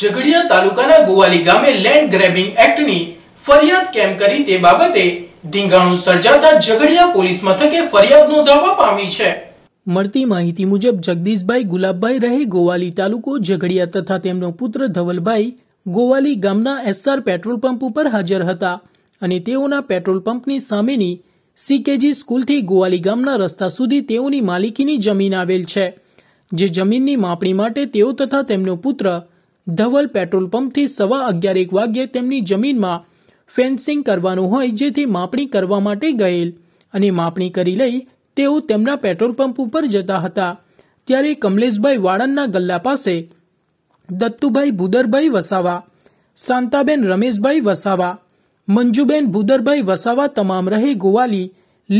ઝઘડિયા તાલુકાના ગોવાલી ગામે land grabbing એક્ટની ફરિયાદ કેમ કરી તે બાબતે ધીંગાણું સર્જાતા ઝઘડિયા પોલીસ મથકે ફરિયાદ નોંધાવવા પામી છે મળતી માહિતી મુજબ જગદીશભાઈ ગુલાબભાઈ રહે ગોવાલી તાલુકો ઝઘડિયા તથા તેમનો પુત્ર ધવલભાઈ ગોવાલી ગામના એસઆર પેટ્રોલ પંપ ઉપર હાજર હતા અને તેઓના પેટ્રોલ પંપની સામેની સીકેજી સ્કૂલથી ગોવાલી ગામના રસ્તા સુધી તેઓની માલિકીની જમીન આવેલ છે જે જમીનની માપણી માટે તેઓ તથા તેમનો પુત્ર ધવલ પેટ્રોલ પંપથી સવા અગિયાર એક વાગ્યે તેમની જમીનમાં ફેન્સિંગ કરવાનું હોય જેથી માપણી કરવા માટે ગયેલ અને માપણી કરી લઈ તેઓ તેમના પેટ્રોલ પંપ ઉપર જતા હતા ત્યારે કમલેશભાઈ વાળંદના ગલ્લા પાસે દત્તુભાઈ ભુદરભાઈ વસાવા શાંતાબેન રમેશભાઈ વસાવા મંજુબેન ભુદરભાઈ વસાવા તમામ રહે ગોવાલી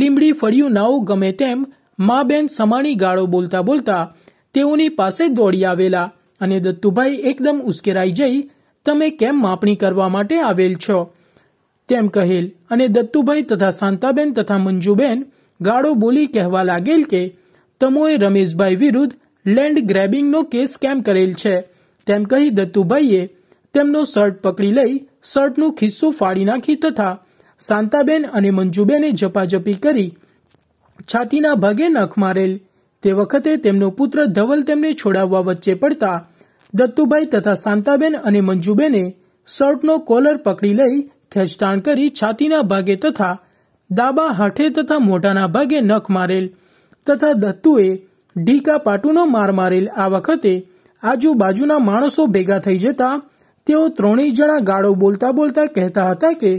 લીમડી ફળિયું નાઓ ગમે તેમ માબેન સમાણી ગાળો બોલતા બોલતા તેઓની પાસે દોડી આવેલા અને દત્તુભાઈ એકદમ ઉશ્કેરાઈ જઈ તમે કેમ માપણી કરવા માટે આવેલ છો તેમ કહેલ અને દત્તુભાઈ તથા શાંતાબેન તથા મંજુબેન ગાળો બોલી કહેવા લાગેલ કે તમોએ રમેશભાઈ વિરુદ્ધ લેન્ડ ગ્રેબિંગનો કેસ કેમ કરેલ છે તેમ કહી દત્તુભાઈએ તેમનો શર્ટ પકડી લઈ શર્ટનું ખિસ્સું ફાડી નાખી તથા શાંતાબેન અને મંજુબેને ઝપાઝપી કરી છાતીના ભાગે નખ મારેલ તે વખતે તેમનો પુત્ર ધવલ તેમને છોડાવવા વચ્ચે પડતા દત્તુભાઈ તથા શાંતાબેન અને મંજુબેને શર્ટનો કોલર પકડી લઈ ખેંચતાણ કરી છાતીના ભાગે તથા દાબા હાથે તથા મોઢાના ભાગે નખ મારેલ તથા દત્તુએ ઢીકા પાટુનો માર મારેલ આ વખતે આજુબાજુના માણસો ભેગા થઈ જતા તેઓ ત્રણેય જણા ગાળો બોલતા બોલતા કહેતા હતા કે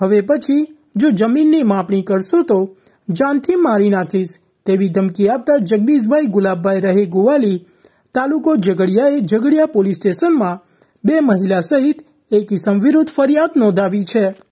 હવે પછી જો જમીનની માપણી કરશો તો જાનથી મારી નાખીશ તેવી ધમકી આપતા જગદીશભાઈ ગુલાબભાઈ રહે ગોવાલી તાલુકો ઝઘડિયાએ ઝઘડિયા પોલીસ સ્ટેશનમાં બે મહિલા સહિત એક ઇસમ વિરુદ્ધ ફરિયાદ નોંધાવી છે